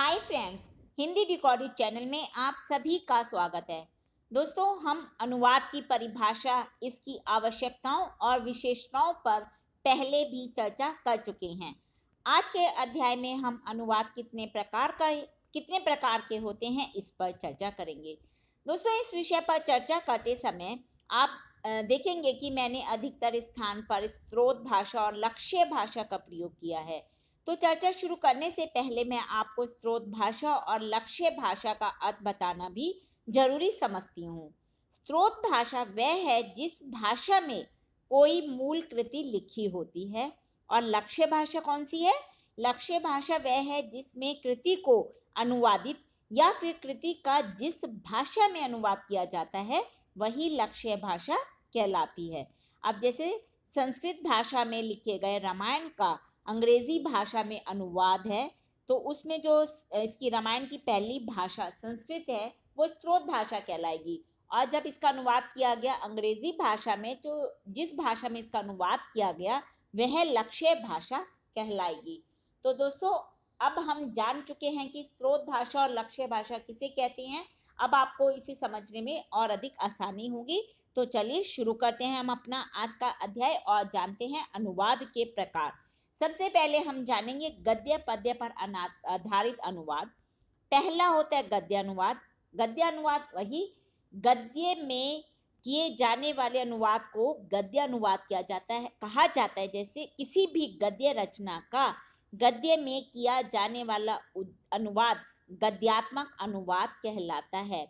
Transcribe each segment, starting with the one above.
हाय friends Hindi recorded channel में आप सभी का स्वागत है दोस्तों हम अनुवाद की परिभाषा इसकी आवश्यकताओं और विशेषताओं पर पहले भी चर्चा कर चुके हैं आज के अध्याय में हम अनुवाद कितने प्रकार का कितने प्रकार के होते हैं इस पर चर्चा करेंगे दोस्तों इस विषय पर चर्चा करते समय आप देखेंगे कि मैंने अधिकतर स्थान पर स्त्रोत भाषा और लक्ष्य भाषा का प्रयोग किया है तो चर्चा शुरू करने से पहले मैं आपको स्रोत भाषा और लक्ष्य भाषा का अर्थ बताना भी जरूरी समझती हूँ स्रोत भाषा वह है जिस भाषा में कोई मूल कृति लिखी होती है और लक्ष्य भाषा कौन सी है लक्ष्य भाषा वह है जिसमें कृति को अनुवादित या फिर कृति का जिस भाषा में अनुवाद किया जाता है वही लक्ष्य भाषा कहलाती है अब जैसे संस्कृत भाषा में लिखे गए रामायण का अंग्रेज़ी भाषा में अनुवाद है तो उसमें जो इसकी रामायण की पहली भाषा संस्कृत है वो स्रोत भाषा कहलाएगी और जब इसका अनुवाद किया गया अंग्रेज़ी भाषा में जो तो जिस भाषा में इसका अनुवाद किया गया वह लक्ष्य भाषा कहलाएगी तो दोस्तों अब हम जान चुके हैं कि स्रोत भाषा और लक्ष्य भाषा किसे कहते हैं अब आपको इसे समझने में और अधिक आसानी होगी तो चलिए शुरू करते हैं हम अपना आज का अध्याय और जानते हैं अनुवाद के प्रकार सबसे पहले हम जानेंगे गद्य पद्य पर आधारित अनुवाद पहला होता है गद्य अनुवाद गद्य अनुवाद वही गद्य में किए जाने वाले अनुवाद को गद्य अनुवाद किया जाता है कहा जाता है जैसे किसी भी गद्य रचना का गद्य में किया जाने वाला अनुवाद गद्यात्मक अनुवाद कहलाता है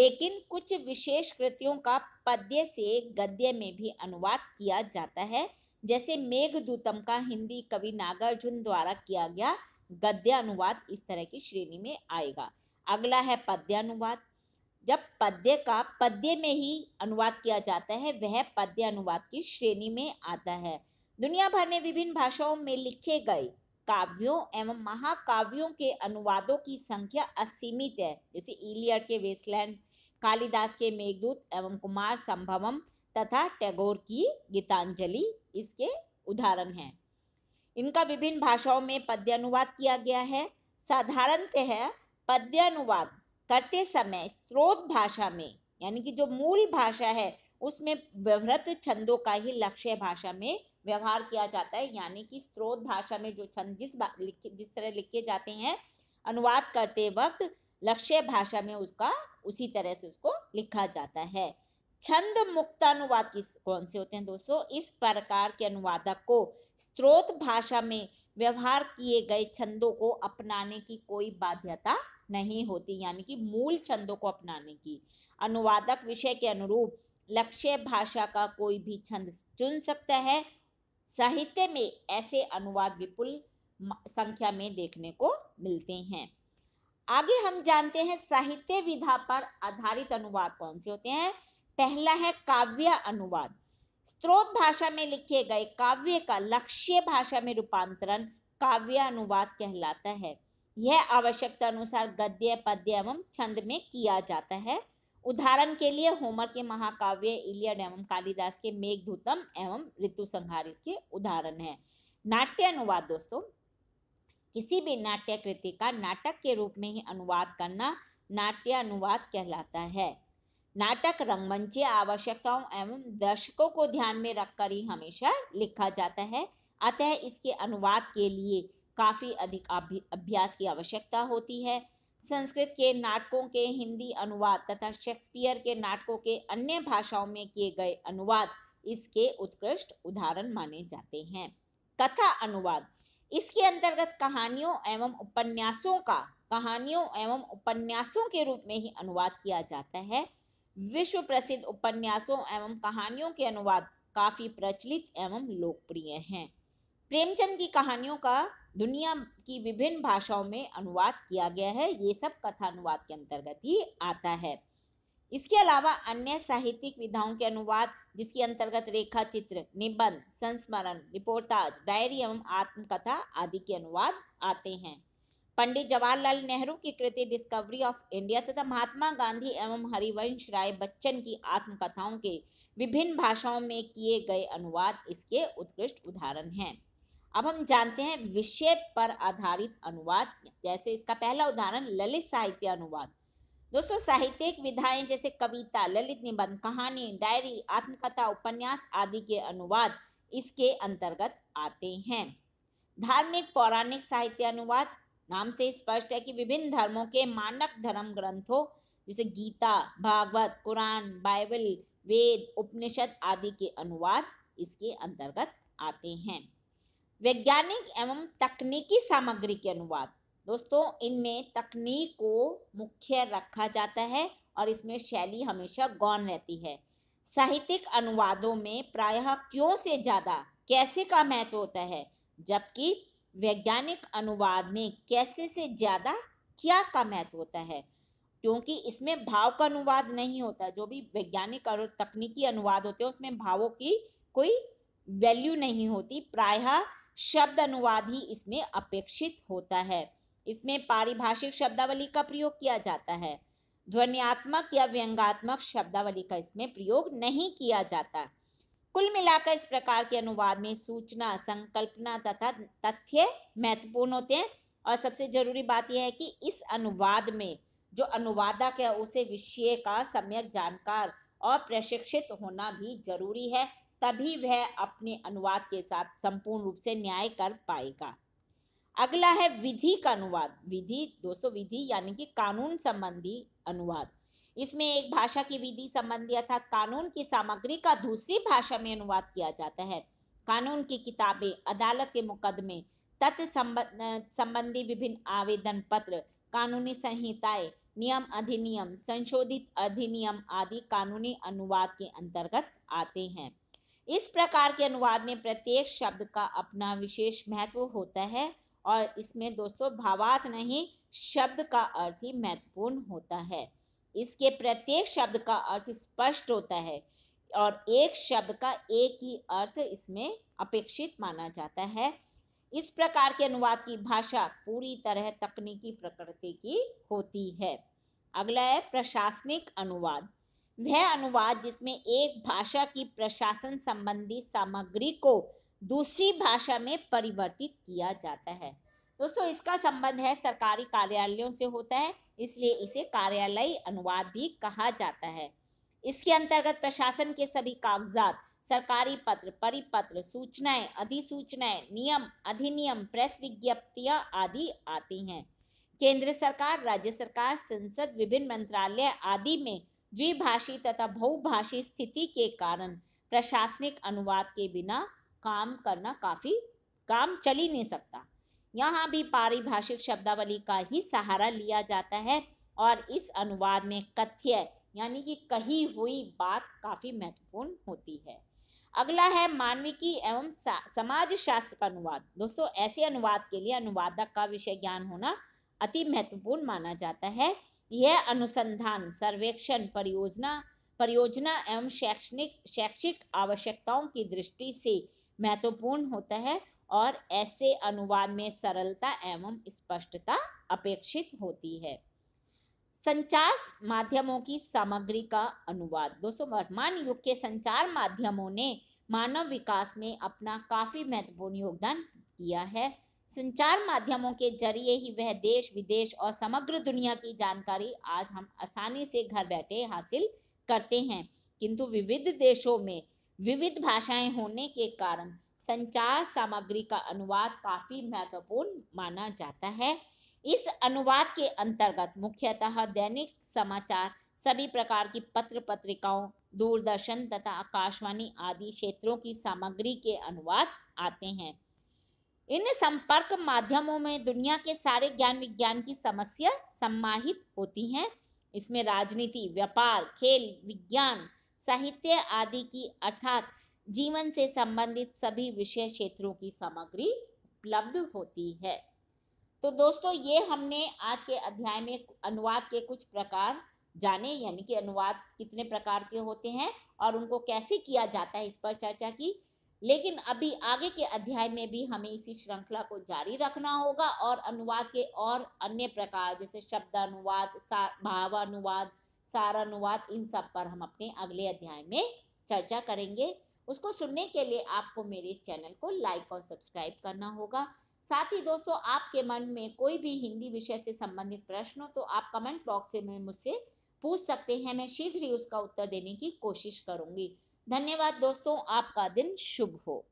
लेकिन कुछ विशेष कृतियों का पद्य से गद्य में भी अनुवाद किया जाता है जैसे मेघदूतम का हिंदी कवि नागार्जुन द्वारा किया गया गद्य अनुवाद इस तरह की श्रेणी में आएगा अगला है पद्य अनुवाद जब पद्य का पद्य में ही अनुवाद किया जाता है वह पद्य अनुवाद की श्रेणी में आता है दुनिया भर में विभिन्न भाषाओं में लिखे गए काव्यों एवं महाकाव्यों के अनुवादों की संख्या असीमित है जैसे इलियट के वेस्टलैंड कालिदास के मेघदूत एवं कुमार संभवम तथा टैगोर की गीतांजलि इसके उदाहरण हैं इनका विभिन्न भाषाओं में पद्य अनुवाद किया गया है साधारणतः पद्य अनुवाद करते समय स्रोत भाषा में यानी कि जो मूल भाषा है उसमें व्यवहृत छंदों का ही लक्ष्य भाषा में व्यवहार किया जाता है यानी कि स्रोत भाषा में जो छंद जिस लिखे जिस तरह लिखे जाते हैं अनुवाद करते वक्त लक्ष्य भाषा में उसका उसी तरह से उसको लिखा जाता है छंद मुक्त अनुवाद किस कौन से होते हैं दोस्तों इस प्रकार के अनुवादक को स्रोत भाषा में व्यवहार किए गए छंदों को अपनाने की कोई बाध्यता नहीं होती यानी कि मूल छंदों को अपनाने की अनुवादक विषय के अनुरूप लक्ष्य भाषा का कोई भी छंद चुन सकता है साहित्य में ऐसे अनुवाद विपुल संख्या में देखने को मिलते हैं आगे हम जानते हैं साहित्य विधा पर आधारित अनुवाद कौन से होते हैं पहला है काव्य अनुवाद स्रोत भाषा में लिखे गए काव्य का लक्ष्य भाषा में रूपांतरण काव्य अनुवाद कहलाता है यह आवश्यकता अनुसार गद्य पद्य एवं छंद में किया जाता है उदाहरण के लिए होमर के महाकाव्य इलियड एवं कालिदास के मेघदूतम एवं ऋतु संहार इसके उदाहरण है नाट्य अनुवाद दोस्तों किसी भी नाट्य कृति का नाटक के रूप में ही अनुवाद करना नाट्य अनुवाद कहलाता है नाटक रंगमंच आवश्यकताओं एवं दर्शकों को ध्यान में रखकर ही हमेशा लिखा जाता है अतः इसके अनुवाद के लिए काफ़ी अधिक अभ्यास की आवश्यकता होती है संस्कृत के नाटकों के हिंदी अनुवाद तथा शेक्सपियर के नाटकों के अन्य भाषाओं में किए गए अनुवाद इसके उत्कृष्ट उदाहरण माने जाते हैं कथा अनुवाद इसके अंतर्गत कहानियों एवं उपन्यासों का कहानियों एवं उपन्यासों के रूप में ही अनुवाद किया जाता है विश्व प्रसिद्ध उपन्यासों एवं कहानियों के अनुवाद काफ़ी प्रचलित एवं लोकप्रिय हैं प्रेमचंद की कहानियों का दुनिया की विभिन्न भाषाओं में अनुवाद किया गया है ये सब कथा अनुवाद के अंतर्गत ही आता है इसके अलावा अन्य साहित्यिक विधाओं के अनुवाद जिसके अंतर्गत रेखा चित्र निबंध संस्मरण रिपोर्टाज डायरी एवं आत्मकथा आदि के अनुवाद आते हैं पंडित जवाहरलाल नेहरू की कृति डिस्कवरी ऑफ इंडिया तथा महात्मा गांधी एवं हरिवंश राय बच्चन की आत्मकथाओं के विभिन्न भाषाओं में किए गए अनुवाद इसके उत्कृष्ट उदाहरण हैं अब हम जानते हैं विषय पर आधारित अनुवाद जैसे इसका पहला उदाहरण ललित साहित्य अनुवाद दोस्तों साहित्यिक विधाएं जैसे कविता ललित निबंध कहानी डायरी आत्मकथा उपन्यास आदि के अनुवाद इसके अंतर्गत आते हैं धार्मिक पौराणिक साहित्य अनुवाद नाम से स्पष्ट है कि विभिन्न धर्मों के मानक धर्म ग्रंथों जैसे गीता भागवत कुरान बाइबल वेद उपनिषद आदि के अनुवाद इसके अंतर्गत आते हैं वैज्ञानिक एवं तकनीकी सामग्री के अनुवाद दोस्तों इनमें तकनीक को मुख्य रखा जाता है और इसमें शैली हमेशा गौन रहती है साहित्यिक अनुवादों में प्रायः क्यों से ज़्यादा कैसे का महत्व होता है जबकि वैज्ञानिक अनुवाद में कैसे से ज़्यादा क्या का महत्व होता है क्योंकि इसमें भाव का अनुवाद नहीं होता जो भी वैज्ञानिक और तकनीकी अनुवाद होते हैं उसमें भावों की कोई वैल्यू नहीं होती प्रायः शब्द अनुवाद ही इसमें अपेक्षित होता है इसमें पारिभाषिक शब्दावली का प्रयोग किया जाता है ध्वनियात्मक या व्यंगात्मक शब्दावली का इसमें प्रयोग नहीं किया जाता कुल मिलाकर इस प्रकार के अनुवाद में सूचना संकल्पना तथा तथ्य महत्वपूर्ण होते हैं और सबसे जरूरी बात यह है कि इस अनुवाद में जो अनुवादक है उसे विषय का सम्यक जानकार और प्रशिक्षित होना भी जरूरी है तभी वह अपने अनुवाद के साथ संपूर्ण रूप से न्याय कर पाएगा अगला है विधि का अनुवाद विधि दोस्तों विधि यानी कि कानून संबंधी अनुवाद इसमें एक भाषा की विधि संबंधी अर्थात कानून की सामग्री का दूसरी भाषा में अनुवाद किया जाता है कानून की किताबें अदालत के मुकदमे तथ्य संबंधी विभिन्न आवेदन पत्र कानूनी संहिताएं नियम अधिनियम संशोधित अधिनियम आदि कानूनी अनुवाद के अंतर्गत आते हैं इस प्रकार के अनुवाद में प्रत्येक शब्द का अपना विशेष महत्व होता है और इसमें दोस्तों भावात नहीं शब्द का अर्थ ही महत्वपूर्ण होता है इसके प्रत्येक शब्द का अर्थ स्पष्ट होता है और एक शब्द का एक ही अर्थ इसमें अपेक्षित माना जाता है इस प्रकार के अनुवाद की भाषा पूरी तरह तकनीकी प्रकृति की होती है अगला है प्रशासनिक अनुवाद वह अनुवाद जिसमें एक भाषा की प्रशासन संबंधी सामग्री को दूसरी भाषा में परिवर्तित किया जाता है दोस्तों इसका संबंध है सरकारी कार्यालयों से होता है इसलिए इसे कार्यालय अनुवाद भी कहा जाता है इसके अंतर्गत प्रशासन के सभी कागजात सरकारी पत्र परिपत्र सूचनाएं अधिसूचनाएं नियम अधिनियम प्रेस विज्ञप्तियां आदि आती हैं केंद्र सरकार राज्य सरकार संसद विभिन्न मंत्रालय आदि में द्विभाषी तथा बहुभाषी स्थिति के कारण प्रशासनिक अनुवाद के बिना काम करना काफ़ी काम चल ही नहीं सकता यहाँ भी पारिभाषिक शब्दावली का ही सहारा लिया जाता है और इस अनुवाद में कथ्य यानी कि कही हुई बात काफ़ी महत्वपूर्ण होती है अगला है मानविकी एवं समाज शास्त्र का अनुवाद दोस्तों ऐसे अनुवाद के लिए अनुवादक का विषय ज्ञान होना अति महत्वपूर्ण माना जाता है यह अनुसंधान सर्वेक्षण परियोजना परियोजना एवं शैक्षणिक शैक्षिक आवश्यकताओं की दृष्टि से महत्वपूर्ण होता है और ऐसे अनुवाद में सरलता एवं स्पष्टता अपेक्षित होती है संचार माध्यमों की सामग्री का अनुवाद दोस्तों वर्तमान युग के संचार माध्यमों ने मानव विकास में अपना काफ़ी महत्वपूर्ण योगदान किया है संचार माध्यमों के जरिए ही वह देश विदेश और समग्र दुनिया की जानकारी आज हम आसानी से घर बैठे हासिल करते हैं किंतु विविध देशों में विविध भाषाएं होने के कारण संचार सामग्री का अनुवाद काफ़ी महत्वपूर्ण माना जाता है इस अनुवाद के अंतर्गत मुख्यतः दैनिक समाचार सभी प्रकार की पत्र पत्रिकाओं दूरदर्शन तथा आकाशवाणी आदि क्षेत्रों की सामग्री के अनुवाद आते हैं इन संपर्क माध्यमों में दुनिया के सारे ज्ञान विज्ञान की समस्या सम्माहित होती हैं इसमें राजनीति व्यापार खेल विज्ञान साहित्य आदि की अर्थात जीवन से संबंधित सभी विषय क्षेत्रों की सामग्री उपलब्ध होती है तो दोस्तों ये हमने आज के अध्याय में अनुवाद के कुछ प्रकार जाने यानी कि अनुवाद कितने प्रकार के होते हैं और उनको कैसे किया जाता है इस पर चर्चा की लेकिन अभी आगे के अध्याय में भी हमें इसी श्रृंखला को जारी रखना होगा और अनुवाद के और अन्य प्रकार जैसे शब्द अनुवाद भाव अनुवाद सार अनुवाद इन सब पर हम अपने अगले अध्याय में चर्चा करेंगे उसको सुनने के लिए आपको मेरे इस चैनल को लाइक और सब्सक्राइब करना होगा साथ ही दोस्तों आपके मन में कोई भी हिंदी विषय से संबंधित प्रश्न हो तो आप कमेंट बॉक्स में मुझसे पूछ सकते हैं मैं शीघ्र ही उसका उत्तर देने की कोशिश करूंगी धन्यवाद दोस्तों आपका दिन शुभ हो